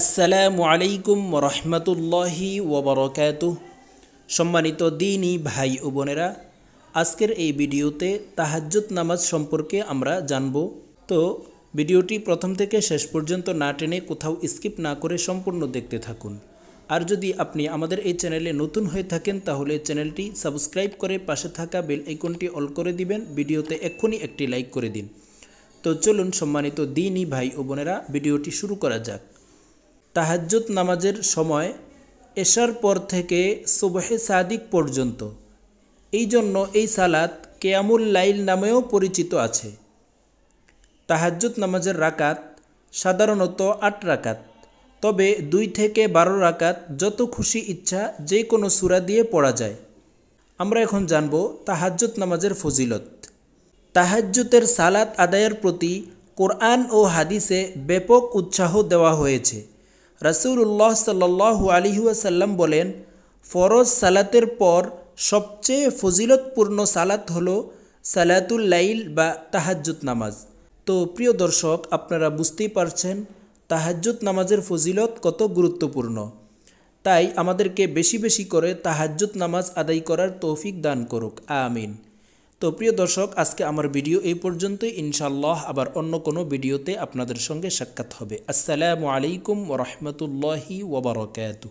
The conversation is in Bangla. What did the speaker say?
আসসালামু আলাইকুম রহমতুল্লাহি ওবরকাত সম্মানিত দিনই ভাই ও বোনেরা আজকের এই ভিডিওতে তাহাজ্জুদ নামাজ সম্পর্কে আমরা জানব তো ভিডিওটি প্রথম থেকে শেষ পর্যন্ত না টেনে কোথাও স্কিপ না করে সম্পূর্ণ দেখতে থাকুন আর যদি আপনি আমাদের এই চ্যানেলে নতুন হয়ে থাকেন তাহলে চ্যানেলটি সাবস্ক্রাইব করে পাশে থাকা বেল আইকনটি অল করে দিবেন ভিডিওতে এক্ষুনি একটি লাইক করে দিন তো চলুন সম্মানিত দিনই ভাই ও বোনেরা ভিডিওটি শুরু করা যাক তাহাজ্জুদ নামাজের সময় এসার পর থেকে সুবহে সাদিক পর্যন্ত এই জন্য এই সালাত কেয়ামুল লাইল নামেও পরিচিত আছে তাহাজ্জুদ নামাজের রাকাত সাধারণত আট রাকাত তবে দুই থেকে বারো রাকাত যত খুশি ইচ্ছা যে কোনো সুরা দিয়ে পড়া যায় আমরা এখন জানব তাহাজ্জুদ নামাজের ফজিলত তাহাজ্জুতের সালাত আদায়ের প্রতি কোরআন ও হাদিসে ব্যাপক উৎসাহ দেওয়া হয়েছে রাসুল্লাহ সাল্লু আলিহাসাল্লাম বলেন ফরজ সালাতের পর সবচেয়ে ফজিলতপূর্ণ সালাত হল সালাতুল লাইল বা তাহাজুত নামাজ তো প্রিয় দর্শক আপনারা বুঝতেই পারছেন তাহাজুত নামাজের ফজিলত কত গুরুত্বপূর্ণ তাই আমাদেরকে বেশি বেশি করে তাহাজুত নামাজ আদায় করার তৌফিক দান করুক আমিন তো প্রিয় দর্শক আজকে আমার ভিডিও এই পর্যন্তই ইনশাল্লাহ আবার অন্য কোনো ভিডিওতে আপনাদের সঙ্গে সাক্ষাৎ হবে আসসালামু আলাইকুম রহমতুল্লাহি ওবরকাতু